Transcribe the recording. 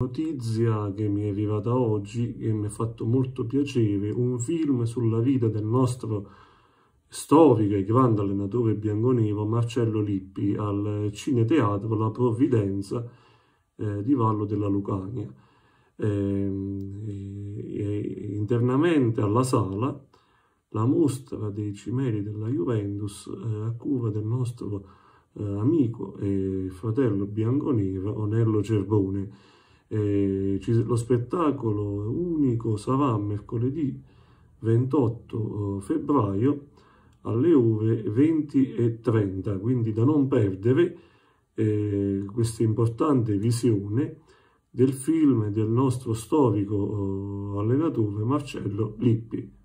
Notizia che mi è arrivata oggi e mi ha fatto molto piacere, un film sulla vita del nostro storico e grande allenatore bianconero Marcello Lippi al Cineteatro La Provvidenza eh, di Vallo della Lucania. Eh, eh, internamente alla sala la mostra dei cimeli della Juventus eh, a cura del nostro eh, amico e fratello bianconero Onello Cervone. Eh, lo spettacolo unico sarà mercoledì 28 eh, febbraio alle ore 20 e 30, quindi da non perdere eh, questa importante visione del film del nostro storico eh, allenatore Marcello Lippi.